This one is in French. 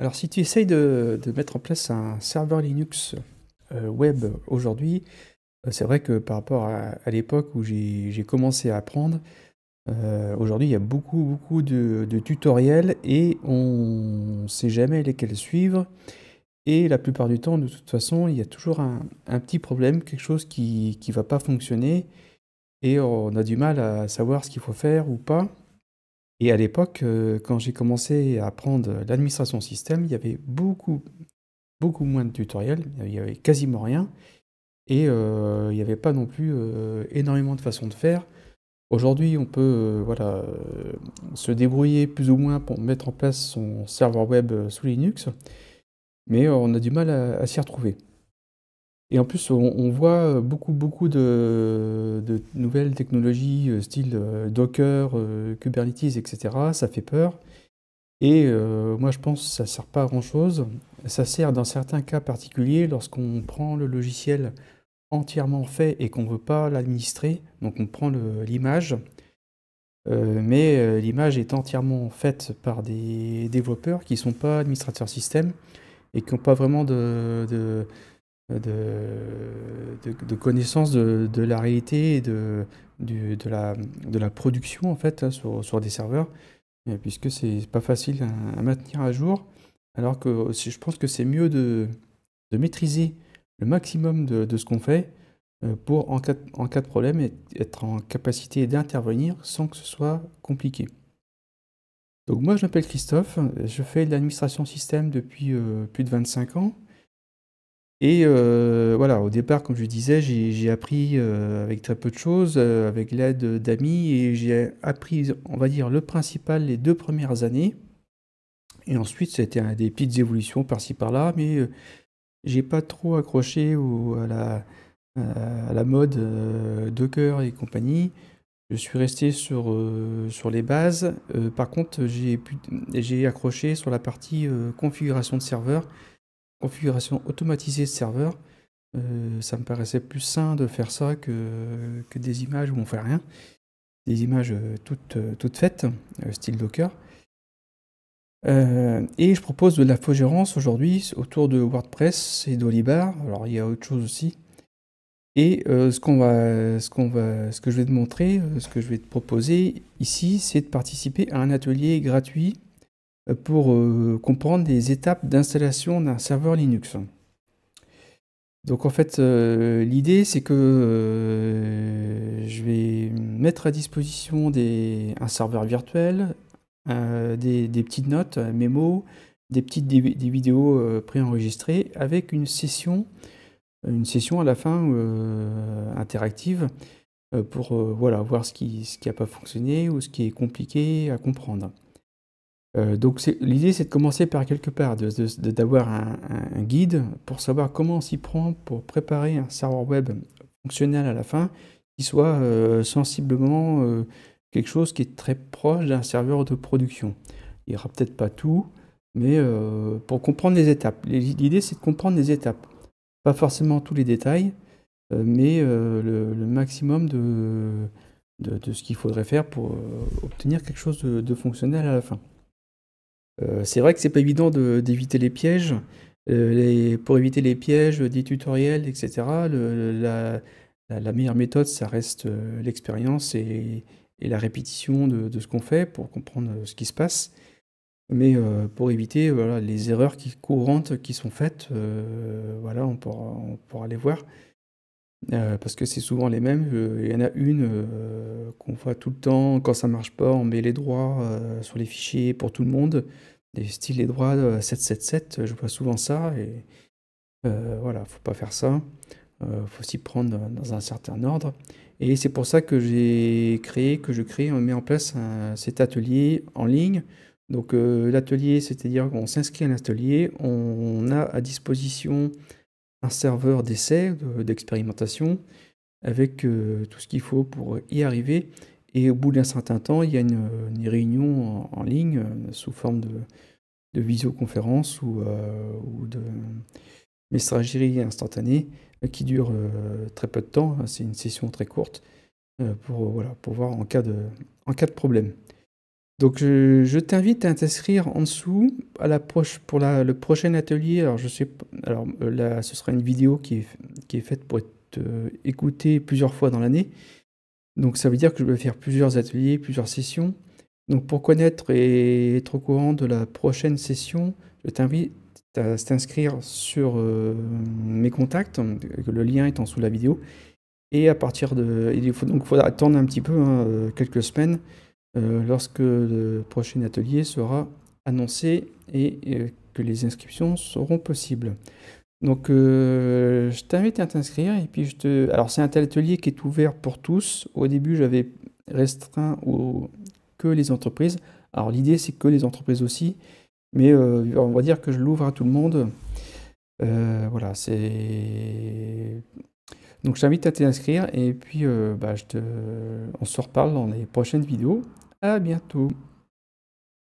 Alors si tu essayes de, mettre en place un serveur Linux euh, web aujourd'hui, euh, c'est vrai que par rapport à, l'époque où j'ai commencé à apprendre, euh, aujourd'hui il y a beaucoup beaucoup de, tutoriels et on ne sait jamais lesquels suivre. Et la plupart du temps, de toute façon, il y a toujours un petit problème, quelque chose qui ne va pas fonctionner et on a du mal à savoir ce qu'il faut faire ou pas. Et à l'époque, euh, quand j'ai commencé à apprendre l'administration système, il y avait beaucoup, beaucoup moins de tutoriels, il y avait quasiment rien, et euh, il n'y avait pas non plus euh, énormément de façons de faire. Aujourd'hui, on peut voilà, se débrouiller plus ou moins pour mettre en place son serveur web sous Linux, mais on a du mal à s'y retrouver. Et en plus, on, voit euh, beaucoup, beaucoup de, nouvelles technologies, euh, style euh, Docker, Kubernetes, etc. Ça fait peur. Et moi, je pense que ça ne sert pas à grand-chose. Ça sert dans certains cas particuliers, lorsqu'on prend le logiciel entièrement fait et qu'on ne veut pas l'administrer. Donc, on prend l'image. mais l'image est entièrement faite par des développeurs qui ne sont pas administrateurs système et qui n'ont pas vraiment de de, de, connaissance de, la réalité et de, de, la, de la production en fait hein, sur, sur, des serveurs, euh, puisque c'est pas facile à, maintenir à jour. Alors que je pense que c'est mieux de, maîtriser le maximum de, ce qu'on fait euh, pour, en cas, en cas de problème, être en capacité d'intervenir sans que ce soit compliqué. Donc moi, je m'appelle Christophe, je fais de l'administration système depuis euh, plus de 25 ans. Et euh, voilà, au départ, comme je disais, j'ai appris euh, avec très peu de choses, euh, avec l'aide d'amis, et j'ai appris, on va dire, le principal les deux premières années. Et ensuite, c'était des petites évolutions par-ci par-là, mais j'ai pas trop accroché à, la, mode Docker et compagnie. Je suis resté sur les bases. par contre, j'ai accroché sur la partie configuration de serveur configuration automatisée de serveur, euh, ça me paraissait plus sain de faire ça que, que, des images où on fait rien. Des images euh, toutes, euh, toutes faites, style Docker. et je propose de la faux-gérance aujourd'hui autour de WordPress et d'Olibar. Alors il y a autre chose aussi. Et ce, qu'on va, ce, qu'on va, ce que je vais te montrer, ce que je vais te proposer ici, c'est de participer à un atelier gratuit pour euh, comprendre les étapes d'installation d'un serveur Linux. Donc en fait, euh, l'idée c'est que euh, je vais mettre à disposition un serveur virtuel, des, petites notes, mémo, des petites des, vidéos préenregistrées avec une session, une session à la fin interactive pour voir ce qui n'a pas fonctionné ou ce qui est compliqué à comprendre. Euh, donc l'idée c'est de commencer par quelque part, d'avoir un, guide pour savoir comment on s'y prend pour préparer un serveur web fonctionnel à la fin qui soit euh, sensiblement euh, quelque chose qui est très proche d'un serveur de production. Il n'y aura peut-être pas tout, mais pour comprendre les étapes. L'idée c'est de comprendre les étapes. Pas forcément tous les détails, mais le, maximum de, ce qu'il faudrait faire pour obtenir quelque chose de fonctionnel à la fin. Euh, c'est vrai que c'est pas évident d'éviter les pièges. Euh, pour éviter les pièges, des tutoriels, etc. la, meilleure méthode, ça reste euh, l'expérience et, la répétition de, ce qu'on fait pour comprendre ce qui se passe. Mais pour éviter les erreurs qui, courantes qui sont faites, voilà, on on pourra les voir. Euh, parce que c'est souvent les mêmes, euh, il y en a une, euh, qu'on voit tout le temps. Quand ça marche pas, on met les droits, sur les fichiers pour tout le monde. Des styles les droits, 777, je vois souvent ça et ne voilà, faut pas faire ça. Il faut s'y prendre dans un certain ordre et c'est pour ça que j'ai créé que je crée, on met en place cet atelier en ligne. Donc l'atelier, c'est-à-dire qu'on s'inscrit à l'atelier, on a à disposition un serveur d'essai, d'expérimentation, avec euh, tout ce qu'il faut pour y arriver. Et au bout d'un certain temps, il y a une, réunion en, ligne euh, sous forme de, visioconférence euh, ou, de messagerie instantanée qui dure très peu de temps. Hein. C'est une session très courte pour, pour voir en cas en cas de problème. Donc euh, je, t'invite à t'inscrire en dessous pour le prochain atelier. Alors je sais, alors euh, là ce sera une vidéo qui est, faite pour être euh, écoutée plusieurs fois dans l'année. Donc ça veut dire que je vais faire plusieurs ateliers, plusieurs sessions. Donc pour connaître et être au courant de la prochaine session, je t'invite à t'inscrire sur mes contacts. Le lien est en dessous de la vidéo. Et à partir de, il faudra attendre un petit peu, hein, quelques semaines euh, lorsque le prochain atelier sera annoncé et euh, que les inscriptions seront possibles. Donc, euh, je t'invite à t'inscrire. Et puis, je te. Alors, c'est un tel atelier qui est ouvert pour tous. Au début, j'avais restreint que les entreprises. Alors, l'idée, c'est que les entreprises aussi. Mais on va dire que je l'ouvre à tout le monde. voilà, c'est. Donc, je t'invite à t'inscrire. Et puis, bah, on se reparle dans les prochaines vidéos. À bientôt.